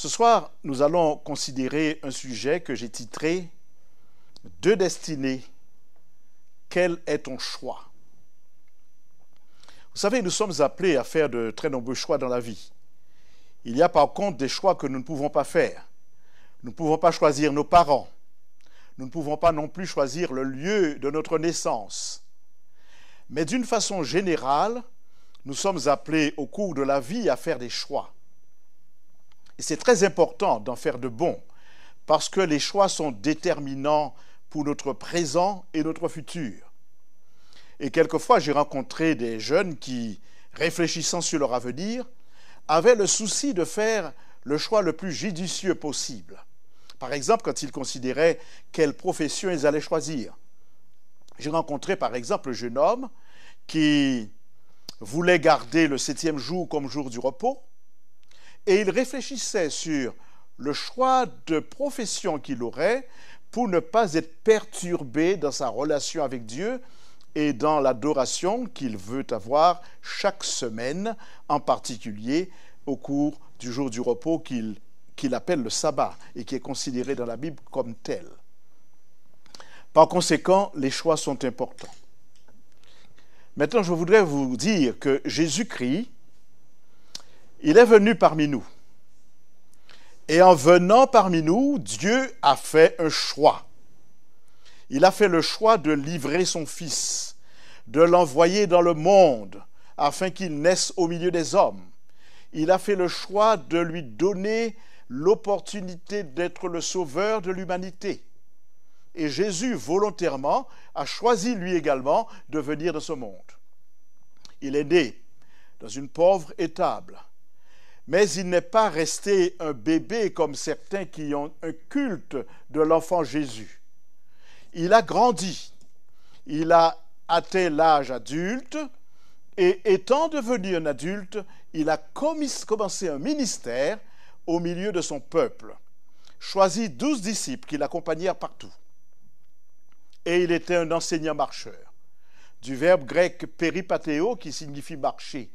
Ce soir, nous allons considérer un sujet que j'ai titré Deux destinées. Quel est ton choix Vous savez, nous sommes appelés à faire de très nombreux choix dans la vie. Il y a par contre des choix que nous ne pouvons pas faire. Nous ne pouvons pas choisir nos parents. Nous ne pouvons pas non plus choisir le lieu de notre naissance. Mais d'une façon générale, nous sommes appelés au cours de la vie à faire des choix c'est très important d'en faire de bons, parce que les choix sont déterminants pour notre présent et notre futur. Et quelquefois, j'ai rencontré des jeunes qui, réfléchissant sur leur avenir, avaient le souci de faire le choix le plus judicieux possible. Par exemple, quand ils considéraient quelle profession ils allaient choisir. J'ai rencontré, par exemple, un jeune homme qui voulait garder le septième jour comme jour du repos, et il réfléchissait sur le choix de profession qu'il aurait pour ne pas être perturbé dans sa relation avec Dieu et dans l'adoration qu'il veut avoir chaque semaine, en particulier au cours du jour du repos qu'il qu'il appelle le sabbat et qui est considéré dans la Bible comme tel. Par conséquent, les choix sont importants. Maintenant, je voudrais vous dire que Jésus-Christ il est venu parmi nous. Et en venant parmi nous, Dieu a fait un choix. Il a fait le choix de livrer son Fils, de l'envoyer dans le monde afin qu'il naisse au milieu des hommes. Il a fait le choix de lui donner l'opportunité d'être le sauveur de l'humanité. Et Jésus, volontairement, a choisi lui également de venir de ce monde. Il est né dans une pauvre étable mais il n'est pas resté un bébé comme certains qui ont un culte de l'enfant Jésus. Il a grandi, il a atteint l'âge adulte, et étant devenu un adulte, il a commencé un ministère au milieu de son peuple, choisi douze disciples qui l'accompagnèrent partout. Et il était un enseignant marcheur, du verbe grec péripatéo qui signifie marcher,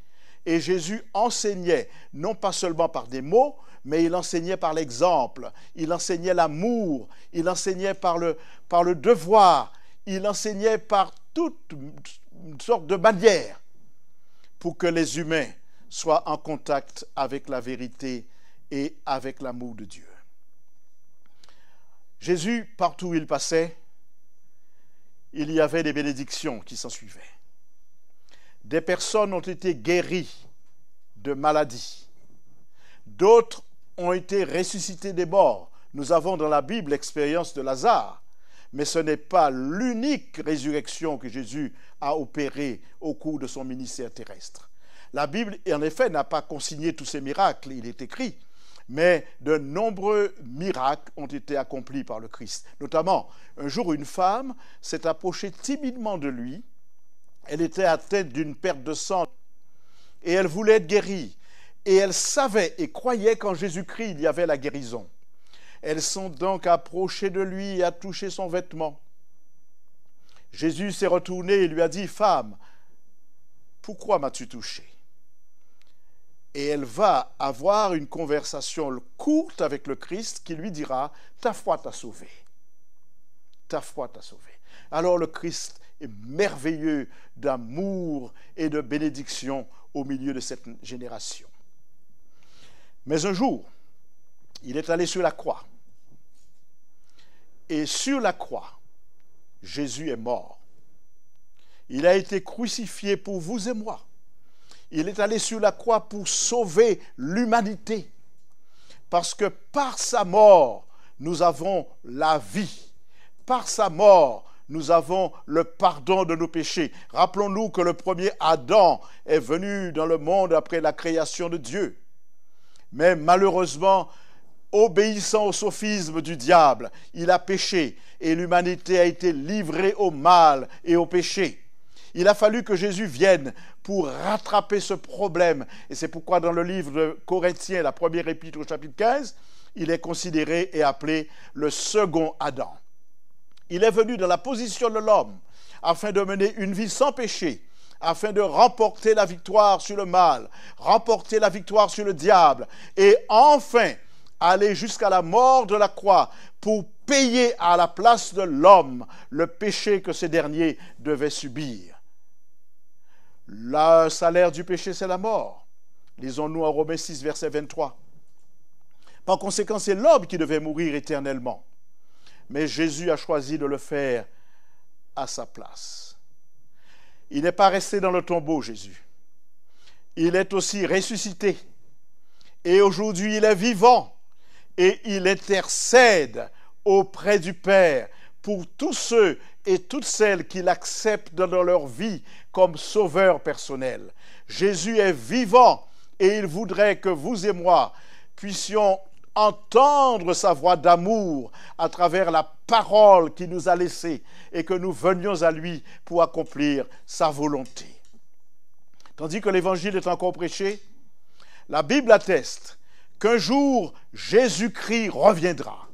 et Jésus enseignait, non pas seulement par des mots, mais il enseignait par l'exemple, il enseignait l'amour, il enseignait par le, par le devoir, il enseignait par toutes sortes de manières pour que les humains soient en contact avec la vérité et avec l'amour de Dieu. Jésus, partout où il passait, il y avait des bénédictions qui s'ensuivaient. Des personnes ont été guéries de maladies. D'autres ont été ressuscités des morts. Nous avons dans la Bible l'expérience de Lazare. Mais ce n'est pas l'unique résurrection que Jésus a opérée au cours de son ministère terrestre. La Bible, en effet, n'a pas consigné tous ces miracles, il est écrit, mais de nombreux miracles ont été accomplis par le Christ. Notamment, un jour, une femme s'est approchée timidement de lui elle était atteinte d'une perte de sang et elle voulait être guérie. Et elle savait et croyait qu'en Jésus-Christ, il y avait la guérison. Elles sont donc approchées de lui et a touché son vêtement. Jésus s'est retourné et lui a dit, Femme, pourquoi m'as-tu touché Et elle va avoir une conversation courte avec le Christ qui lui dira, Ta foi t'a sauvée. Ta foi t'a sauvée. » Alors le Christ merveilleux d'amour et de bénédiction au milieu de cette génération. Mais un jour, il est allé sur la croix. Et sur la croix, Jésus est mort. Il a été crucifié pour vous et moi. Il est allé sur la croix pour sauver l'humanité. Parce que par sa mort, nous avons la vie. Par sa mort, nous avons le pardon de nos péchés. Rappelons-nous que le premier Adam est venu dans le monde après la création de Dieu. Mais malheureusement, obéissant au sophisme du diable, il a péché et l'humanité a été livrée au mal et au péché. Il a fallu que Jésus vienne pour rattraper ce problème. Et c'est pourquoi dans le livre de Corinthiens, la première épître au chapitre 15, il est considéré et appelé le second Adam. Il est venu dans la position de l'homme afin de mener une vie sans péché, afin de remporter la victoire sur le mal, remporter la victoire sur le diable et enfin aller jusqu'à la mort de la croix pour payer à la place de l'homme le péché que ces derniers devaient subir. Le salaire du péché, c'est la mort. Lisons-nous en Romains 6, verset 23. Par conséquent, c'est l'homme qui devait mourir éternellement mais Jésus a choisi de le faire à sa place. Il n'est pas resté dans le tombeau, Jésus. Il est aussi ressuscité. Et aujourd'hui, il est vivant. Et il intercède auprès du Père pour tous ceux et toutes celles qui l'acceptent dans leur vie comme sauveur personnel. Jésus est vivant et il voudrait que vous et moi puissions entendre sa voix d'amour à travers la parole qu'il nous a laissée et que nous venions à lui pour accomplir sa volonté. Tandis que l'évangile est encore prêché, la Bible atteste qu'un jour Jésus-Christ reviendra.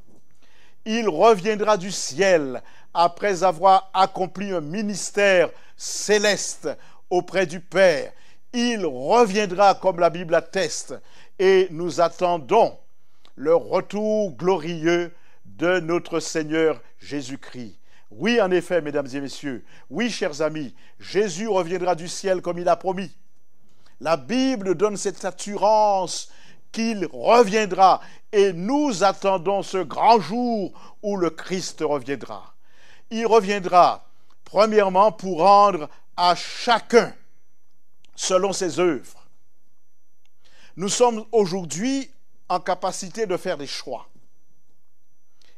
Il reviendra du ciel après avoir accompli un ministère céleste auprès du Père. Il reviendra comme la Bible atteste et nous attendons le retour glorieux de notre Seigneur Jésus-Christ. Oui, en effet, mesdames et messieurs, oui, chers amis, Jésus reviendra du ciel comme il a promis. La Bible donne cette assurance qu'il reviendra et nous attendons ce grand jour où le Christ reviendra. Il reviendra, premièrement, pour rendre à chacun selon ses œuvres. Nous sommes aujourd'hui en capacité de faire des choix.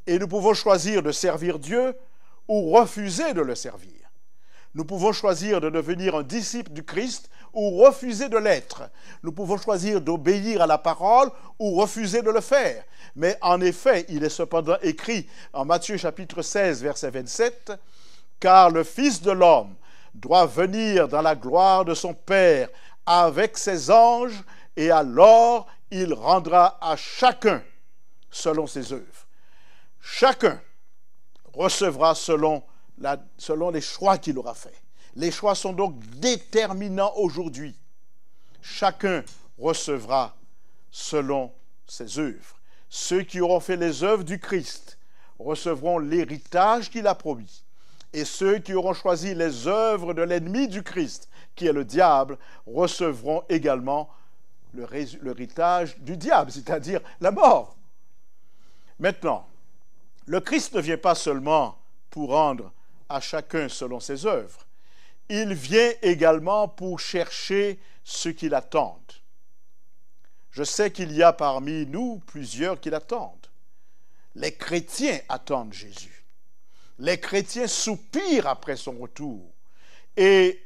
Et nous pouvons choisir de servir Dieu ou refuser de le servir. Nous pouvons choisir de devenir un disciple du Christ ou refuser de l'être. Nous pouvons choisir d'obéir à la parole ou refuser de le faire. Mais en effet, il est cependant écrit en Matthieu chapitre 16, verset 27, Car le Fils de l'homme doit venir dans la gloire de son Père avec ses anges, et alors il rendra à chacun selon ses œuvres. Chacun recevra selon, les choix qu'il aura faits. Les choix sont donc déterminants aujourd'hui. Chacun recevra selon ses œuvres. Ceux qui auront fait les œuvres du Christ recevront l'héritage qu'il a promis. Et ceux qui auront choisi les œuvres de l'ennemi du Christ, qui est le diable, recevront également l'héritage du diable, c'est-à-dire la mort. Maintenant, le Christ ne vient pas seulement pour rendre à chacun selon ses œuvres, il vient également pour chercher ceux qui l'attendent. Je sais qu'il y a parmi nous plusieurs qui l'attendent. Les chrétiens attendent Jésus. Les chrétiens soupirent après son retour. Et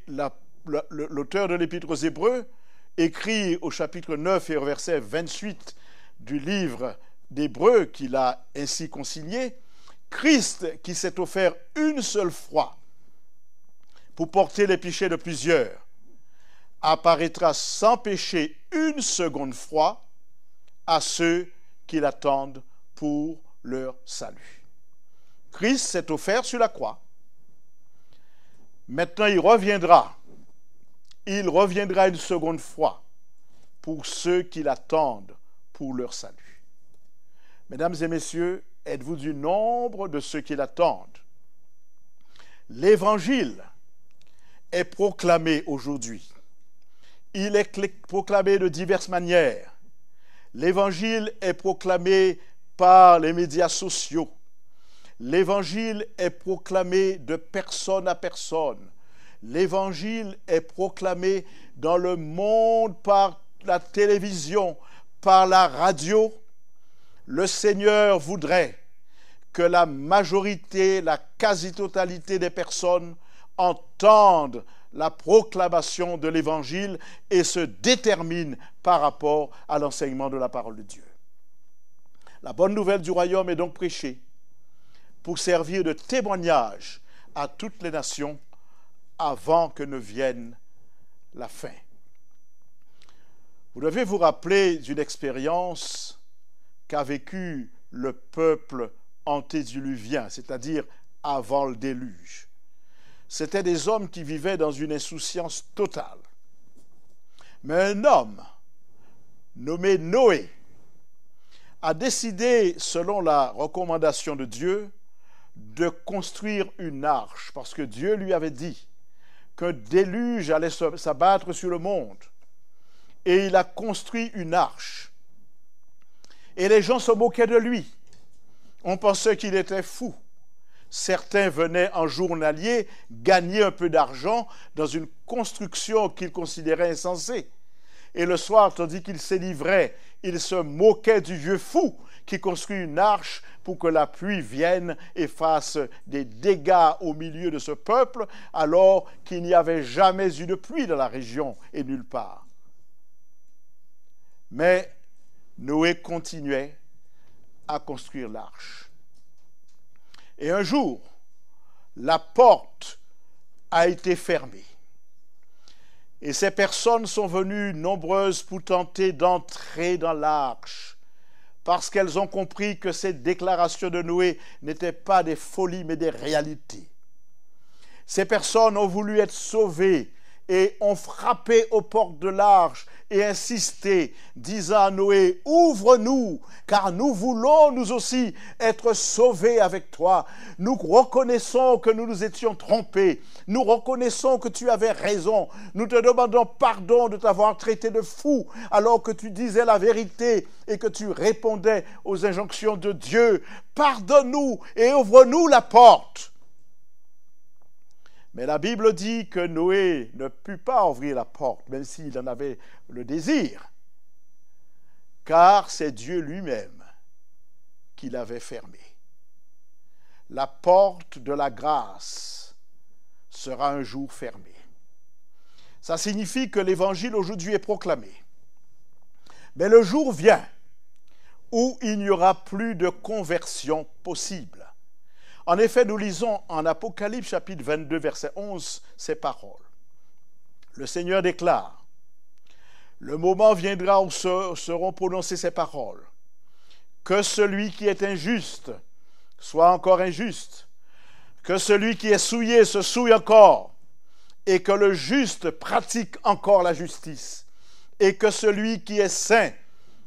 l'auteur de l'Épître aux Hébreux écrit au chapitre 9 et au verset 28 du livre d'Hébreu qu'il a ainsi consigné, Christ qui s'est offert une seule fois pour porter les péchés de plusieurs, apparaîtra sans péché une seconde fois à ceux qui l'attendent pour leur salut. Christ s'est offert sur la croix. Maintenant, il reviendra il reviendra une seconde fois pour ceux qui l'attendent pour leur salut. Mesdames et messieurs, êtes-vous du nombre de ceux qui l'attendent L'évangile est proclamé aujourd'hui. Il est proclamé de diverses manières. L'évangile est proclamé par les médias sociaux. L'évangile est proclamé de personne à personne L'évangile est proclamé dans le monde par la télévision, par la radio. Le Seigneur voudrait que la majorité, la quasi-totalité des personnes entendent la proclamation de l'Évangile et se déterminent par rapport à l'enseignement de la parole de Dieu. La bonne nouvelle du royaume est donc prêchée pour servir de témoignage à toutes les nations avant que ne vienne la fin. Vous devez vous rappeler d'une expérience qu'a vécue le peuple antédiluvien, c'est-à-dire avant le déluge. C'étaient des hommes qui vivaient dans une insouciance totale. Mais un homme nommé Noé a décidé, selon la recommandation de Dieu, de construire une arche, parce que Dieu lui avait dit, qu'un déluge allait s'abattre sur le monde. Et il a construit une arche. Et les gens se moquaient de lui. On pensait qu'il était fou. Certains venaient en journalier gagner un peu d'argent dans une construction qu'ils considéraient insensée. Et le soir, tandis qu'ils s'élivraient, ils se moquaient du vieux fou qui construit une arche pour que la pluie vienne et fasse des dégâts au milieu de ce peuple, alors qu'il n'y avait jamais eu de pluie dans la région et nulle part. Mais Noé continuait à construire l'arche. Et un jour, la porte a été fermée. Et ces personnes sont venues nombreuses pour tenter d'entrer dans l'arche parce qu'elles ont compris que ces déclarations de Noé n'étaient pas des folies mais des réalités. Ces personnes ont voulu être sauvées et ont frappé aux portes de l'arche et insisté, disant à Noé, ouvre-nous, car nous voulons nous aussi être sauvés avec toi. Nous reconnaissons que nous nous étions trompés, nous reconnaissons que tu avais raison, nous te demandons pardon de t'avoir traité de fou alors que tu disais la vérité et que tu répondais aux injonctions de Dieu. Pardonne-nous et ouvre-nous la porte. Mais la Bible dit que Noé ne put pas ouvrir la porte, même s'il en avait le désir, car c'est Dieu lui-même qui l'avait fermée. La porte de la grâce sera un jour fermée. Ça signifie que l'évangile aujourd'hui est proclamé. Mais le jour vient où il n'y aura plus de conversion possible. En effet, nous lisons en Apocalypse chapitre 22, verset 11, ces paroles. Le Seigneur déclare, le moment viendra où seront prononcées ces paroles. Que celui qui est injuste soit encore injuste, que celui qui est souillé se souille encore, et que le juste pratique encore la justice, et que celui qui est saint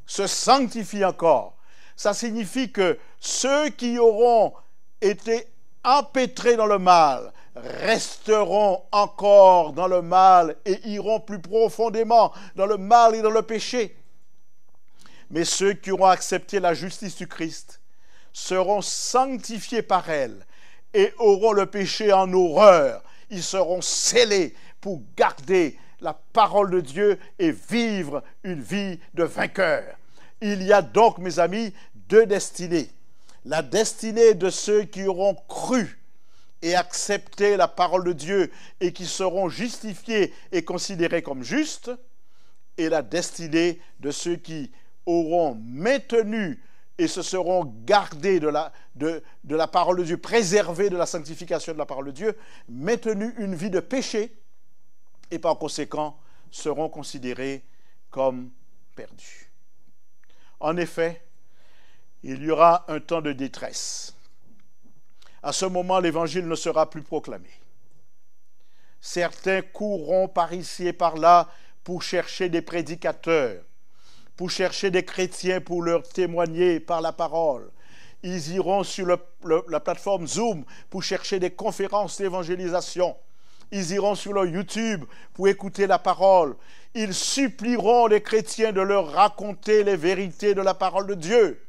se sanctifie encore. Ça signifie que ceux qui auront étaient empêtrés dans le mal resteront encore dans le mal et iront plus profondément dans le mal et dans le péché. Mais ceux qui auront accepté la justice du Christ seront sanctifiés par elle et auront le péché en horreur. Ils seront scellés pour garder la parole de Dieu et vivre une vie de vainqueur. Il y a donc, mes amis, deux destinées la destinée de ceux qui auront cru et accepté la parole de Dieu et qui seront justifiés et considérés comme justes, et la destinée de ceux qui auront maintenu et se seront gardés de la, la parole de Dieu, préservés de la sanctification de la parole de Dieu, maintenu une vie de péché, et par conséquent seront considérés comme perdus. En effet, il y aura un temps de détresse. À ce moment, l'évangile ne sera plus proclamé. Certains courront par ici et par là pour chercher des prédicateurs, pour chercher des chrétiens pour leur témoigner par la parole. Ils iront sur la plateforme Zoom pour chercher des conférences d'évangélisation. Ils iront sur leur YouTube pour écouter la parole. Ils supplieront les chrétiens de leur raconter les vérités de la parole de Dieu.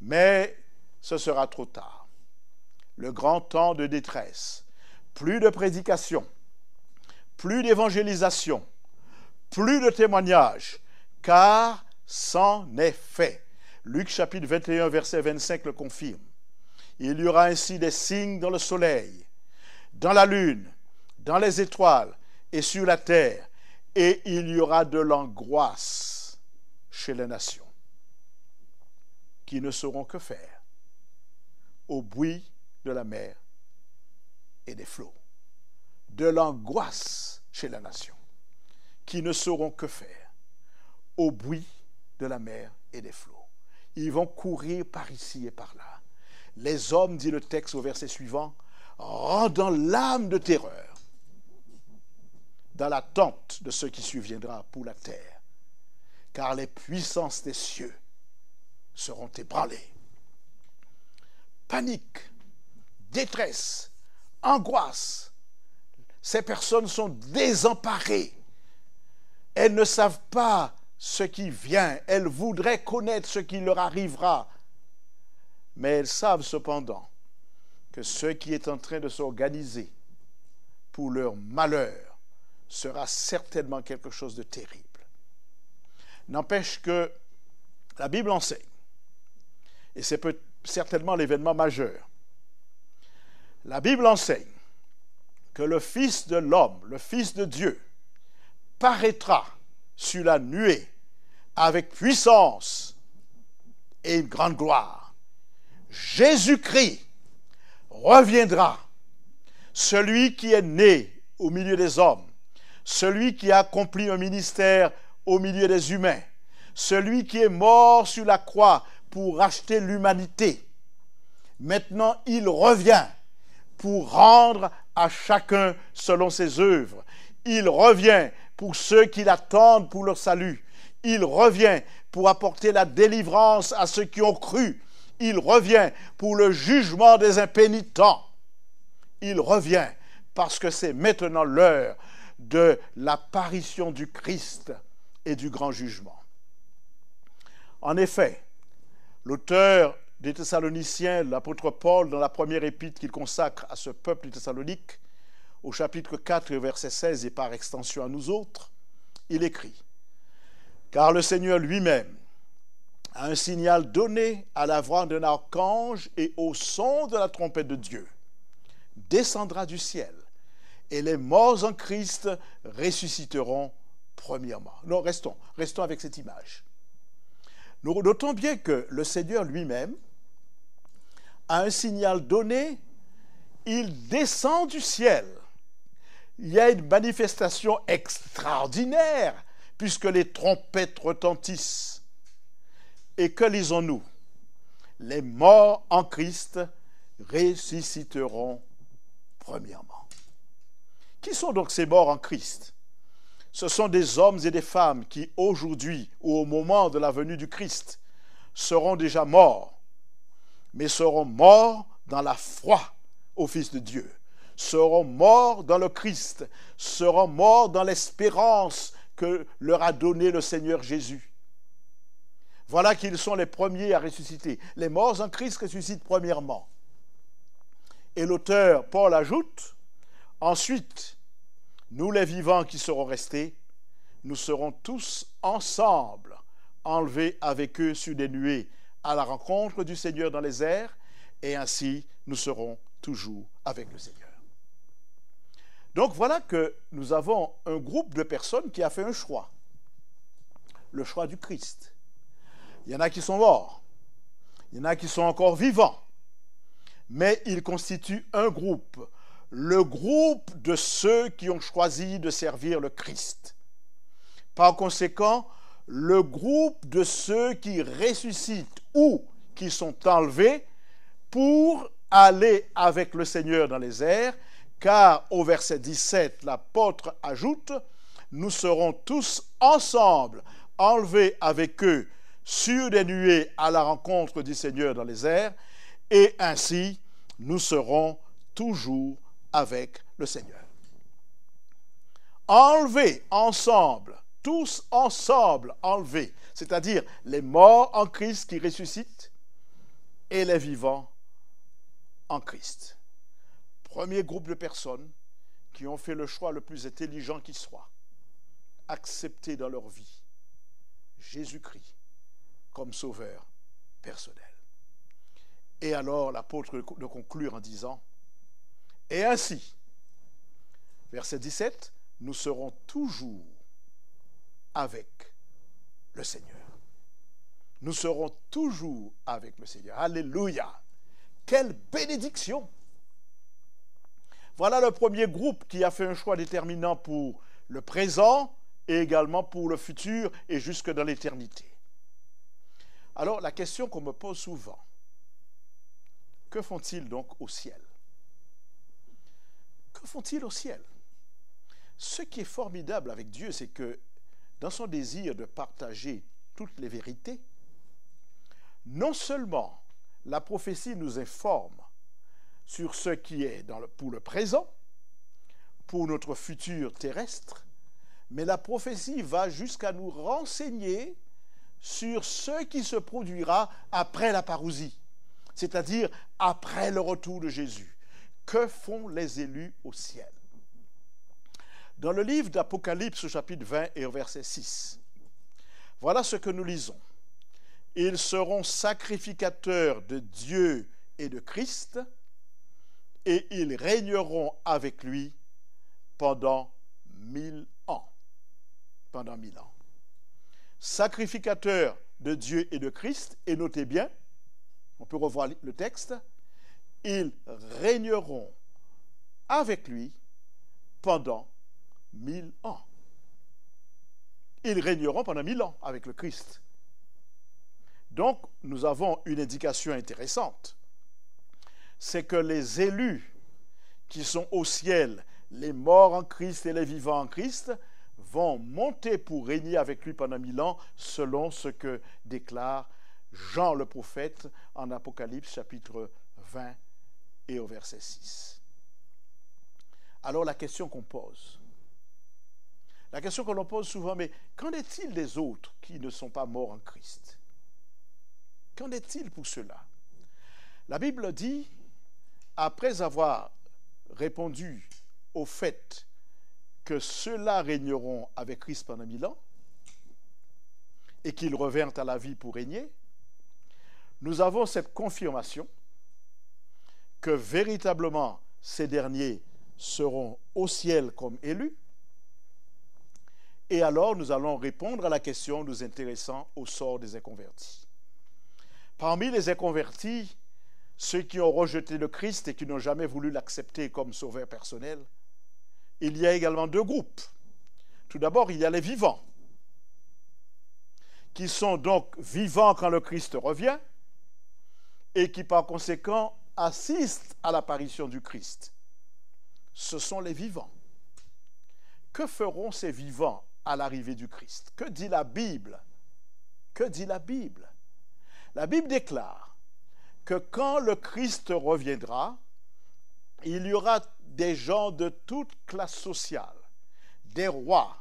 Mais ce sera trop tard. Le grand temps de détresse. Plus de prédication, plus d'évangélisation, plus de témoignages, car c'en est fait. Luc chapitre 21, verset 25 le confirme. Il y aura ainsi des signes dans le soleil, dans la lune, dans les étoiles et sur la terre, et il y aura de l'angoisse chez les nations qui ne sauront que faire au bruit de la mer et des flots, de l'angoisse chez la nation, qui ne sauront que faire au bruit de la mer et des flots. Ils vont courir par ici et par là. Les hommes, dit le texte au verset suivant, dans l'âme de terreur dans l'attente de ce qui surviendra pour la terre, car les puissances des cieux seront ébranlés. Panique, détresse, angoisse. Ces personnes sont désemparées. Elles ne savent pas ce qui vient. Elles voudraient connaître ce qui leur arrivera. Mais elles savent cependant que ce qui est en train de s'organiser pour leur malheur sera certainement quelque chose de terrible. N'empêche que la Bible enseigne et c'est certainement l'événement majeur. La Bible enseigne que le Fils de l'homme, le Fils de Dieu, paraîtra sur la nuée avec puissance et une grande gloire. Jésus-Christ reviendra, celui qui est né au milieu des hommes, celui qui a accompli un ministère au milieu des humains, celui qui est mort sur la croix pour racheter l'humanité. Maintenant, il revient pour rendre à chacun selon ses œuvres. Il revient pour ceux qui l'attendent pour leur salut. Il revient pour apporter la délivrance à ceux qui ont cru. Il revient pour le jugement des impénitents. Il revient parce que c'est maintenant l'heure de l'apparition du Christ et du grand jugement. En effet, L'auteur des Thessaloniciens, l'apôtre Paul, dans la première épître qu'il consacre à ce peuple de Thessalonique, au chapitre 4, verset 16, et par extension à nous autres, il écrit Car le Seigneur lui-même à un signal donné à la voix d'un archange et au son de la trompette de Dieu descendra du ciel, et les morts en Christ ressusciteront premièrement. Non, restons, restons avec cette image. Nous notons bien que le Seigneur lui-même, a un signal donné, il descend du ciel. Il y a une manifestation extraordinaire, puisque les trompettes retentissent. Et que lisons-nous Les morts en Christ ressusciteront premièrement. Qui sont donc ces morts en Christ ce sont des hommes et des femmes qui, aujourd'hui ou au moment de la venue du Christ, seront déjà morts, mais seront morts dans la foi au Fils de Dieu, seront morts dans le Christ, seront morts dans l'espérance que leur a donnée le Seigneur Jésus. Voilà qu'ils sont les premiers à ressusciter. Les morts en Christ ressuscitent premièrement. Et l'auteur Paul ajoute, ensuite, nous les vivants qui serons restés, nous serons tous ensemble enlevés avec eux sur des nuées à la rencontre du Seigneur dans les airs, et ainsi nous serons toujours avec le Seigneur. Donc voilà que nous avons un groupe de personnes qui a fait un choix, le choix du Christ. Il y en a qui sont morts, il y en a qui sont encore vivants, mais ils constituent un groupe, le groupe de ceux qui ont choisi de servir le Christ. Par conséquent, le groupe de ceux qui ressuscitent ou qui sont enlevés pour aller avec le Seigneur dans les airs, car au verset 17, l'apôtre ajoute, nous serons tous ensemble enlevés avec eux sur des nuées à la rencontre du Seigneur dans les airs, et ainsi nous serons toujours avec le Seigneur. Enlever ensemble, tous ensemble enlevés, c'est-à-dire les morts en Christ qui ressuscitent et les vivants en Christ. Premier groupe de personnes qui ont fait le choix le plus intelligent qui soit, accepter dans leur vie Jésus-Christ comme sauveur personnel. Et alors l'apôtre de conclure en disant, et ainsi, verset 17, nous serons toujours avec le Seigneur. Nous serons toujours avec le Seigneur. Alléluia. Quelle bénédiction. Voilà le premier groupe qui a fait un choix déterminant pour le présent et également pour le futur et jusque dans l'éternité. Alors la question qu'on me pose souvent, que font-ils donc au ciel font-ils au ciel Ce qui est formidable avec Dieu, c'est que dans son désir de partager toutes les vérités, non seulement la prophétie nous informe sur ce qui est pour le présent, pour notre futur terrestre, mais la prophétie va jusqu'à nous renseigner sur ce qui se produira après la parousie, c'est-à-dire après le retour de Jésus que font les élus au ciel Dans le livre d'Apocalypse, chapitre 20 et au verset 6, voilà ce que nous lisons. Ils seront sacrificateurs de Dieu et de Christ, et ils régneront avec lui pendant mille ans. Pendant mille ans. Sacrificateurs de Dieu et de Christ, et notez bien, on peut revoir le texte, ils régneront avec lui pendant mille ans. Ils régneront pendant mille ans avec le Christ. Donc, nous avons une indication intéressante. C'est que les élus qui sont au ciel, les morts en Christ et les vivants en Christ, vont monter pour régner avec lui pendant mille ans, selon ce que déclare Jean le prophète en Apocalypse chapitre 20, et au verset 6. Alors la question qu'on pose, la question que l'on pose souvent, mais qu'en est-il des autres qui ne sont pas morts en Christ Qu'en est-il pour cela La Bible dit, après avoir répondu au fait que ceux-là régneront avec Christ pendant mille ans et qu'ils revinrent à la vie pour régner, nous avons cette confirmation que véritablement ces derniers seront au ciel comme élus, et alors nous allons répondre à la question nous intéressant au sort des inconvertis. Parmi les inconvertis, ceux qui ont rejeté le Christ et qui n'ont jamais voulu l'accepter comme sauveur personnel, il y a également deux groupes. Tout d'abord, il y a les vivants, qui sont donc vivants quand le Christ revient et qui par conséquent assistent à l'apparition du Christ, ce sont les vivants. Que feront ces vivants à l'arrivée du Christ Que dit la Bible Que dit la Bible La Bible déclare que quand le Christ reviendra, il y aura des gens de toute classe sociale, des rois,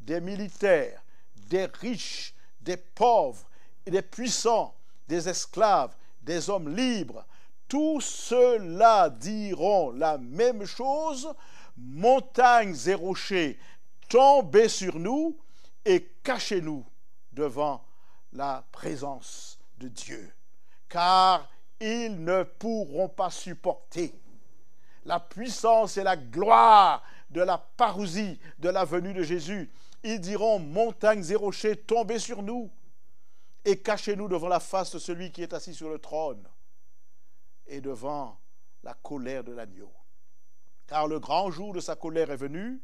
des militaires, des riches, des pauvres, des puissants, des esclaves, des hommes libres, tous ceux-là diront la même chose, montagnes et rochers, tombez sur nous et cachez-nous devant la présence de Dieu, car ils ne pourront pas supporter la puissance et la gloire de la parousie de la venue de Jésus. Ils diront, montagnes et rochers, tombez sur nous et cachez-nous devant la face de celui qui est assis sur le trône et devant la colère de l'agneau. Car le grand jour de sa colère est venu,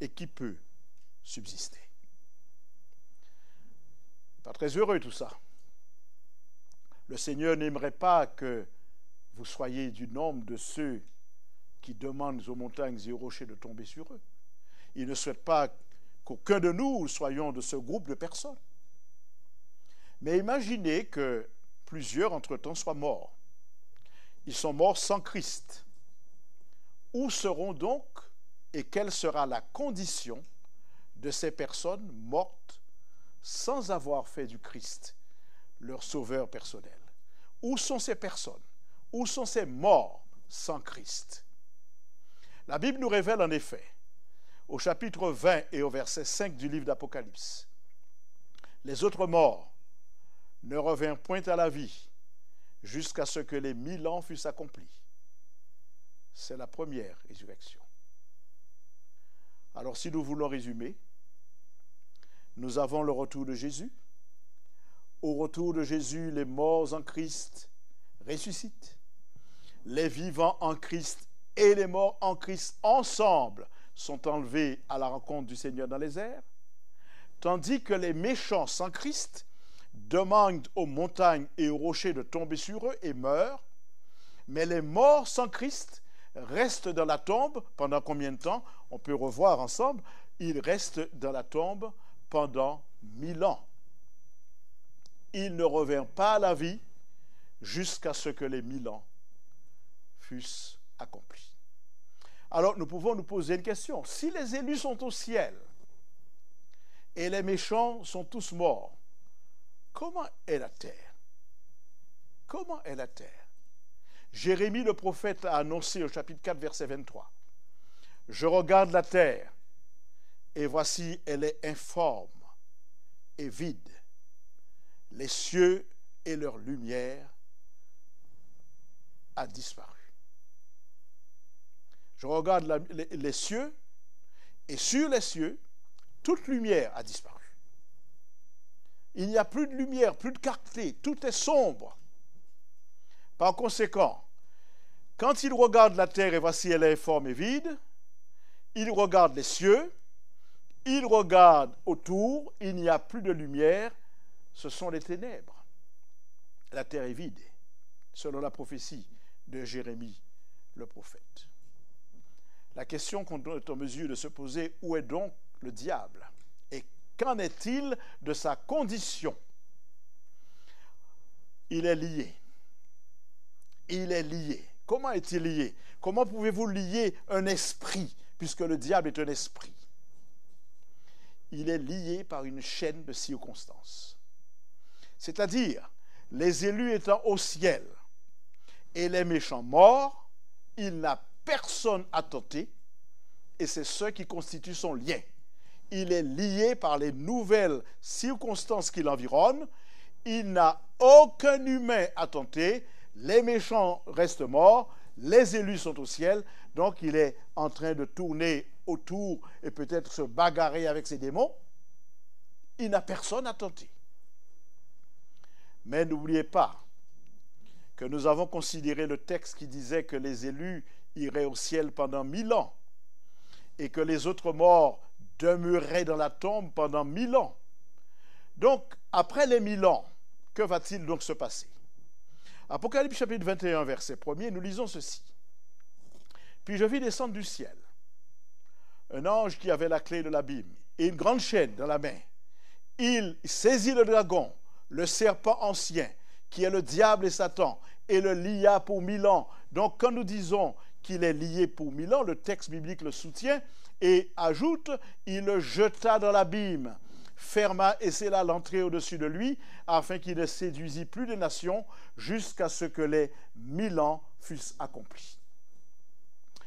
et qui peut subsister Pas très heureux tout ça. Le Seigneur n'aimerait pas que vous soyez du nombre de ceux qui demandent aux montagnes et aux rochers de tomber sur eux. Il ne souhaite pas qu'aucun de nous soyons de ce groupe de personnes. Mais imaginez que plusieurs entre-temps soient morts ils sont morts sans Christ. Où seront donc et quelle sera la condition de ces personnes mortes sans avoir fait du Christ leur sauveur personnel Où sont ces personnes Où sont ces morts sans Christ La Bible nous révèle en effet, au chapitre 20 et au verset 5 du livre d'Apocalypse, les autres morts ne reviennent point à la vie, jusqu'à ce que les mille ans fussent accomplis. C'est la première résurrection. Alors si nous voulons résumer, nous avons le retour de Jésus. Au retour de Jésus, les morts en Christ ressuscitent. Les vivants en Christ et les morts en Christ ensemble sont enlevés à la rencontre du Seigneur dans les airs, tandis que les méchants sans Christ demande aux montagnes et aux rochers de tomber sur eux et meurent. Mais les morts sans Christ restent dans la tombe pendant combien de temps On peut revoir ensemble. Ils restent dans la tombe pendant mille ans. Ils ne reviennent pas à la vie jusqu'à ce que les mille ans fussent accomplis. Alors nous pouvons nous poser une question. Si les élus sont au ciel et les méchants sont tous morts, Comment est la terre Comment est la terre Jérémie le prophète a annoncé au chapitre 4, verset 23. Je regarde la terre, et voici, elle est informe et vide. Les cieux et leur lumière a disparu. Je regarde les cieux, et sur les cieux, toute lumière a disparu. Il n'y a plus de lumière, plus de clarté, tout est sombre. Par conséquent, quand il regarde la terre et voici elle est forme et vide, il regarde les cieux, il regarde autour, il n'y a plus de lumière, ce sont les ténèbres. La terre est vide, selon la prophétie de Jérémie le prophète. La question qu'on est en mesure de se poser, où est donc le diable qu'en est-il de sa condition Il est lié. Il est lié. Comment est-il lié Comment pouvez-vous lier un esprit, puisque le diable est un esprit Il est lié par une chaîne de circonstances. C'est-à-dire, les élus étant au ciel et les méchants morts, il n'a personne à tenter et c'est ce qui constitue son lien il est lié par les nouvelles circonstances qui l'environnent. Il n'a aucun humain à tenter. Les méchants restent morts. Les élus sont au ciel. Donc il est en train de tourner autour et peut-être se bagarrer avec ses démons. Il n'a personne à tenter. Mais n'oubliez pas que nous avons considéré le texte qui disait que les élus iraient au ciel pendant mille ans et que les autres morts demeurait dans la tombe pendant mille ans. Donc, après les mille ans, que va-t-il donc se passer Apocalypse chapitre 21, verset 1er, nous lisons ceci. Puis je vis descendre du ciel un ange qui avait la clé de l'abîme et une grande chaîne dans la main. Il saisit le dragon, le serpent ancien, qui est le diable et Satan, et le lia pour mille ans. Donc quand nous disons qu'il est lié pour mille ans, le texte biblique le soutient, et ajoute, il le jeta dans l'abîme, ferma et c'est là l'entrée au-dessus de lui, afin qu'il ne séduisit plus les nations, jusqu'à ce que les mille ans fussent accomplis.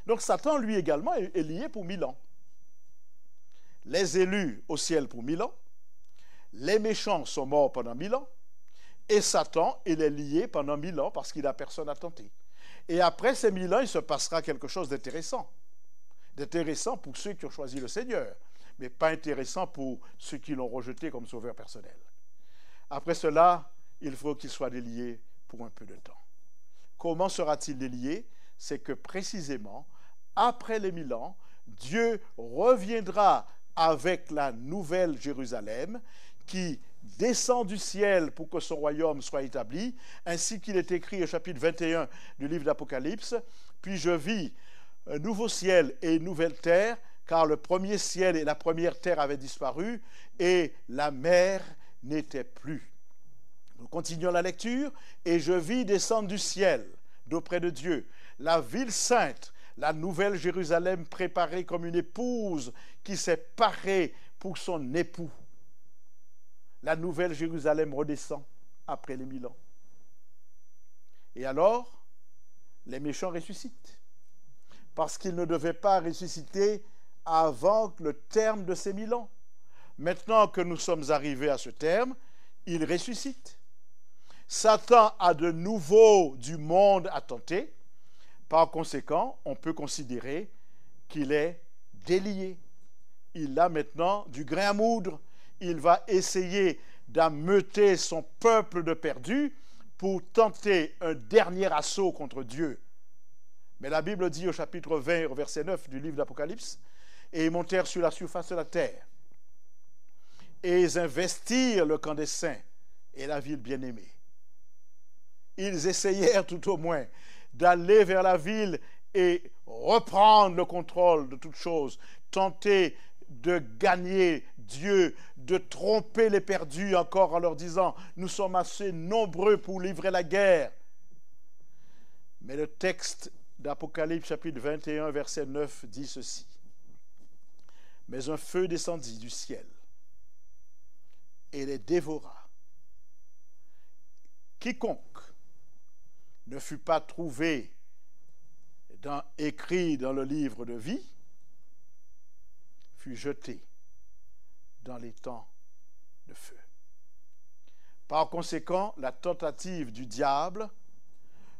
Donc Satan, lui également, est lié pour mille ans. Les élus au ciel pour mille ans, les méchants sont morts pendant mille ans, et Satan, il est lié pendant mille ans parce qu'il n'a personne à tenter. Et après ces mille ans, il se passera quelque chose d'intéressant. D'intéressant pour ceux qui ont choisi le Seigneur, mais pas intéressant pour ceux qui l'ont rejeté comme sauveur personnel. Après cela, il faut qu'il soit délié pour un peu de temps. Comment sera-t-il délié C'est que précisément, après les mille ans, Dieu reviendra avec la nouvelle Jérusalem qui descend du ciel pour que son royaume soit établi, ainsi qu'il est écrit au chapitre 21 du livre d'Apocalypse. Puis je vis un nouveau ciel et une nouvelle terre, car le premier ciel et la première terre avaient disparu, et la mer n'était plus. Nous continuons la lecture, et je vis descendre du ciel, d'auprès de Dieu, la ville sainte, la nouvelle Jérusalem préparée comme une épouse qui s'est parée pour son époux. La nouvelle Jérusalem redescend après les mille ans. Et alors, les méchants ressuscitent, parce qu'ils ne devaient pas ressusciter avant le terme de ces mille ans. Maintenant que nous sommes arrivés à ce terme, ils ressuscitent. Satan a de nouveau du monde à tenter. Par conséquent, on peut considérer qu'il est délié. Il a maintenant du grain à moudre il va essayer d'ameuter son peuple de perdus pour tenter un dernier assaut contre Dieu. Mais la Bible dit au chapitre 20, verset 9 du livre d'Apocalypse, et ils montèrent sur la surface de la terre, et ils investirent le camp des saints et la ville bien-aimée. Ils essayèrent tout au moins d'aller vers la ville et reprendre le contrôle de toutes choses, tenter de gagner Dieu de tromper les perdus encore en leur disant, nous sommes assez nombreux pour livrer la guerre. Mais le texte d'Apocalypse chapitre 21 verset 9 dit ceci. Mais un feu descendit du ciel et les dévora. Quiconque ne fut pas trouvé écrit dans le livre de vie fut jeté dans les temps de feu. Par conséquent, la tentative du diable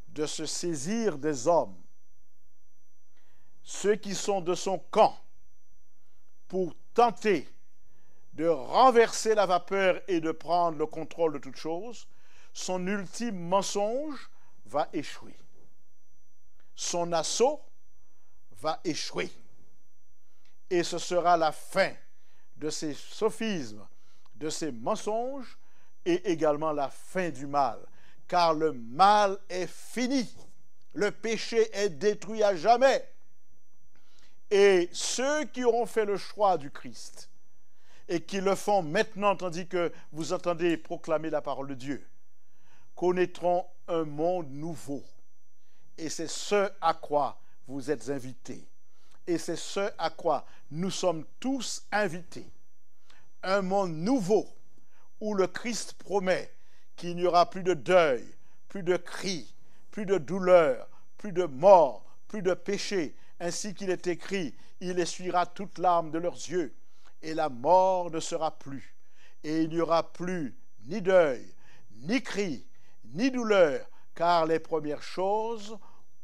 de se saisir des hommes, ceux qui sont de son camp, pour tenter de renverser la vapeur et de prendre le contrôle de toute chose, son ultime mensonge va échouer. Son assaut va échouer. Et ce sera la fin de ces sophismes, de ces mensonges et également la fin du mal. Car le mal est fini. Le péché est détruit à jamais. Et ceux qui auront fait le choix du Christ et qui le font maintenant tandis que vous entendez proclamer la parole de Dieu, connaîtront un monde nouveau. Et c'est ce à quoi vous êtes invités et c'est ce à quoi nous sommes tous invités. Un monde nouveau où le Christ promet qu'il n'y aura plus de deuil, plus de cris, plus de douleur, plus de mort, plus de péché. Ainsi qu'il est écrit, il essuiera toute larme de leurs yeux, et la mort ne sera plus, et il n'y aura plus ni deuil, ni cris, ni douleur, car les premières choses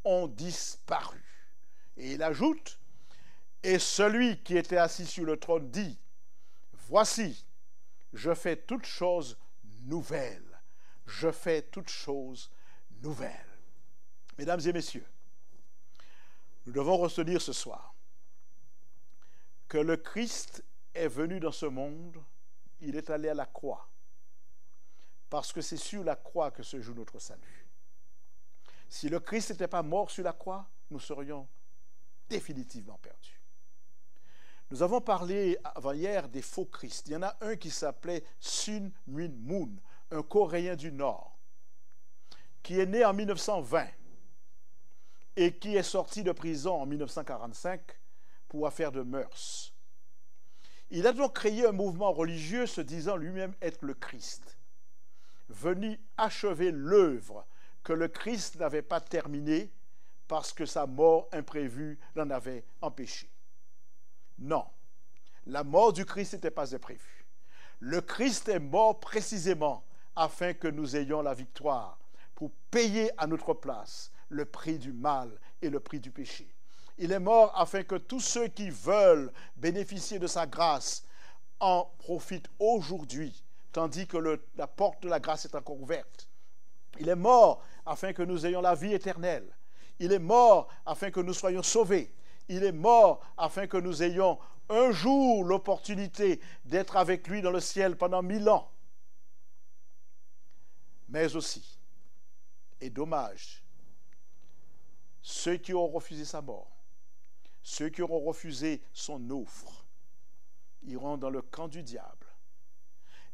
ont disparu. Et il ajoute, et celui qui était assis sur le trône dit, Voici, je fais toutes choses nouvelles. Je fais toutes choses nouvelles. Mesdames et messieurs, nous devons retenir ce soir que le Christ est venu dans ce monde, il est allé à la croix, parce que c'est sur la croix que se joue notre salut. Si le Christ n'était pas mort sur la croix, nous serions définitivement perdus. Nous avons parlé avant-hier des faux Christ. Il y en a un qui s'appelait Sun Min Moon, un Coréen du Nord, qui est né en 1920 et qui est sorti de prison en 1945 pour affaire de mœurs. Il a donc créé un mouvement religieux se disant lui-même être le Christ, venu achever l'œuvre que le Christ n'avait pas terminée parce que sa mort imprévue l'en avait empêché. Non. La mort du Christ n'était pas prévue. Le Christ est mort précisément afin que nous ayons la victoire, pour payer à notre place le prix du mal et le prix du péché. Il est mort afin que tous ceux qui veulent bénéficier de sa grâce en profitent aujourd'hui, tandis que la porte de la grâce est encore ouverte. Il est mort afin que nous ayons la vie éternelle. Il est mort afin que nous soyons sauvés il est mort afin que nous ayons un jour l'opportunité d'être avec lui dans le ciel pendant mille ans. Mais aussi, et dommage, ceux qui ont refusé sa mort, ceux qui auront refusé son offre, iront dans le camp du diable.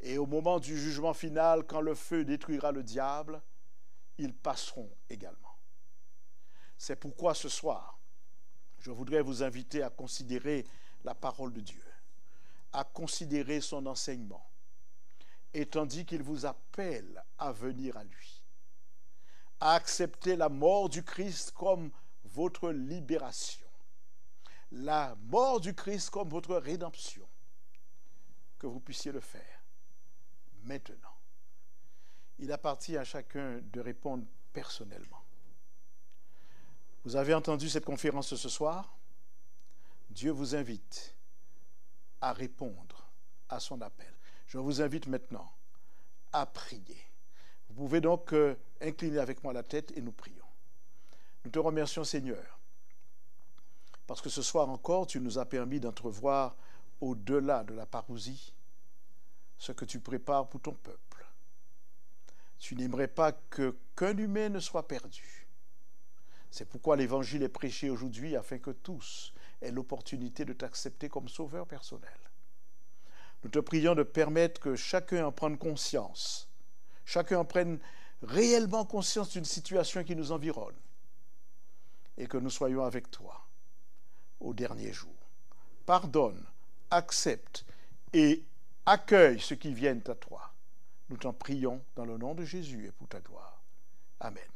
Et au moment du jugement final, quand le feu détruira le diable, ils passeront également. C'est pourquoi ce soir, je voudrais vous inviter à considérer la parole de Dieu, à considérer son enseignement, et tandis qu'il vous appelle à venir à lui, à accepter la mort du Christ comme votre libération, la mort du Christ comme votre rédemption, que vous puissiez le faire maintenant. Il appartient à chacun de répondre personnellement. Vous avez entendu cette conférence ce soir Dieu vous invite à répondre à son appel. Je vous invite maintenant à prier. Vous pouvez donc euh, incliner avec moi la tête et nous prions. Nous te remercions Seigneur, parce que ce soir encore, tu nous as permis d'entrevoir au-delà de la parousie ce que tu prépares pour ton peuple. Tu n'aimerais pas que qu'un humain ne soit perdu, c'est pourquoi l'évangile est prêché aujourd'hui afin que tous aient l'opportunité de t'accepter comme sauveur personnel. Nous te prions de permettre que chacun en prenne conscience, chacun en prenne réellement conscience d'une situation qui nous environne et que nous soyons avec toi au dernier jour. Pardonne, accepte et accueille ceux qui viennent à toi. Nous t'en prions dans le nom de Jésus et pour ta gloire. Amen.